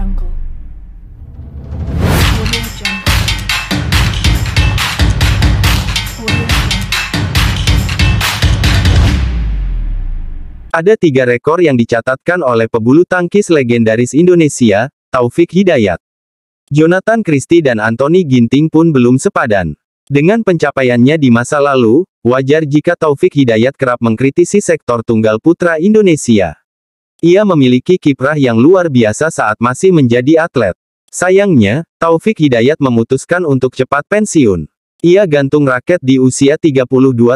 jungle. Ada tiga rekor yang dicatatkan oleh pebulu tangkis legendaris Indonesia, Taufik Hidayat. Jonathan Christie dan Anthony Ginting pun belum sepadan. Dengan pencapaiannya di masa lalu, wajar jika Taufik Hidayat kerap mengkritisi sektor tunggal putra Indonesia. Ia memiliki kiprah yang luar biasa saat masih menjadi atlet. Sayangnya, Taufik Hidayat memutuskan untuk cepat pensiun. Ia gantung raket di usia 32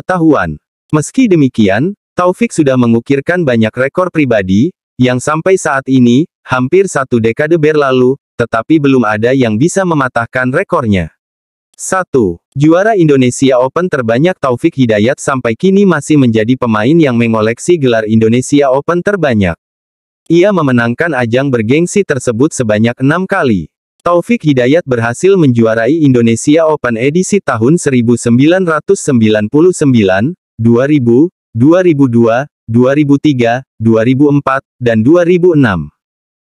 tahun. Meski demikian, Taufik sudah mengukirkan banyak rekor pribadi, yang sampai saat ini, hampir satu dekade berlalu, tetapi belum ada yang bisa mematahkan rekornya. 1. Juara Indonesia Open terbanyak Taufik Hidayat sampai kini masih menjadi pemain yang mengoleksi gelar Indonesia Open terbanyak. Ia memenangkan ajang bergengsi tersebut sebanyak enam kali. Taufik Hidayat berhasil menjuarai Indonesia Open edisi tahun 1999, 2000, 2002, 2003, 2004, dan 2006.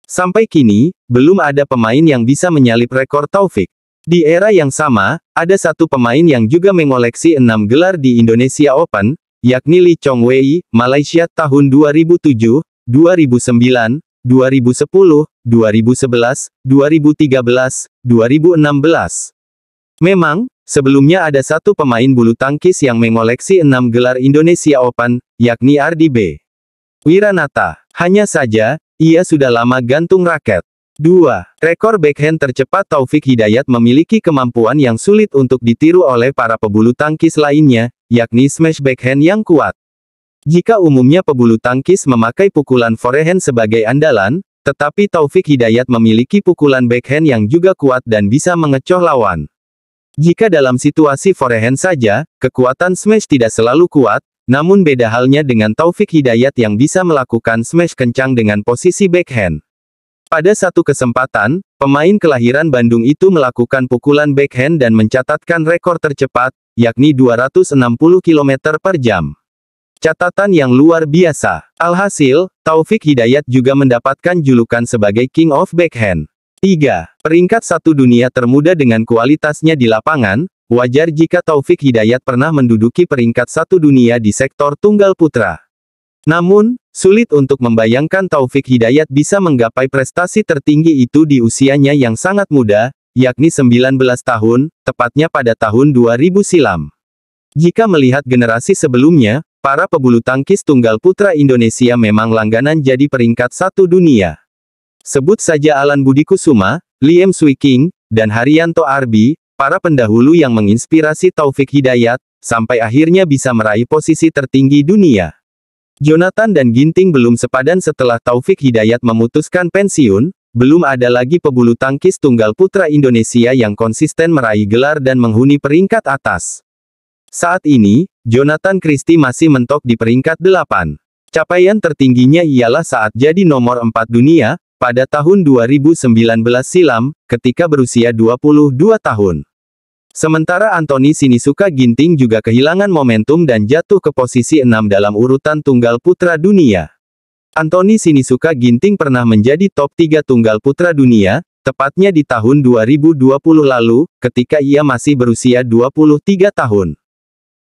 Sampai kini, belum ada pemain yang bisa menyalip rekor Taufik. Di era yang sama, ada satu pemain yang juga mengoleksi enam gelar di Indonesia Open, yakni Lee Chong Wei, Malaysia tahun 2007, 2009, 2010, 2011, 2013, 2016. Memang, sebelumnya ada satu pemain bulu tangkis yang mengoleksi enam gelar Indonesia Open, yakni Ardi B. Wiranata. Hanya saja, ia sudah lama gantung raket. 2. Rekor backhand tercepat Taufik Hidayat memiliki kemampuan yang sulit untuk ditiru oleh para pebulu tangkis lainnya, yakni smash backhand yang kuat. Jika umumnya pebulu tangkis memakai pukulan forehand sebagai andalan, tetapi Taufik Hidayat memiliki pukulan backhand yang juga kuat dan bisa mengecoh lawan. Jika dalam situasi forehand saja, kekuatan smash tidak selalu kuat, namun beda halnya dengan Taufik Hidayat yang bisa melakukan smash kencang dengan posisi backhand. Pada satu kesempatan, pemain kelahiran Bandung itu melakukan pukulan backhand dan mencatatkan rekor tercepat, yakni 260 km per jam. Catatan yang luar biasa. Alhasil, Taufik Hidayat juga mendapatkan julukan sebagai King of Backhand. 3. Peringkat satu dunia termuda dengan kualitasnya di lapangan, wajar jika Taufik Hidayat pernah menduduki peringkat satu dunia di sektor tunggal putra. Namun, sulit untuk membayangkan Taufik Hidayat bisa menggapai prestasi tertinggi itu di usianya yang sangat muda, yakni 19 tahun, tepatnya pada tahun 2000 silam. Jika melihat generasi sebelumnya, Para pebulu tangkis tunggal putra Indonesia memang langganan jadi peringkat satu dunia. Sebut saja Alan Budi Kusuma, Liam Swiking, dan Haryanto Arbi, para pendahulu yang menginspirasi Taufik Hidayat, sampai akhirnya bisa meraih posisi tertinggi dunia. Jonathan dan Ginting belum sepadan setelah Taufik Hidayat memutuskan pensiun, belum ada lagi pebulu tangkis tunggal putra Indonesia yang konsisten meraih gelar dan menghuni peringkat atas. Saat ini, Jonathan Christie masih mentok di peringkat 8. Capaian tertingginya ialah saat jadi nomor 4 dunia, pada tahun 2019 silam, ketika berusia 22 tahun. Sementara Anthony Sinisuka Ginting juga kehilangan momentum dan jatuh ke posisi 6 dalam urutan tunggal putra dunia. Anthony Sinisuka Ginting pernah menjadi top 3 tunggal putra dunia, tepatnya di tahun 2020 lalu, ketika ia masih berusia 23 tahun.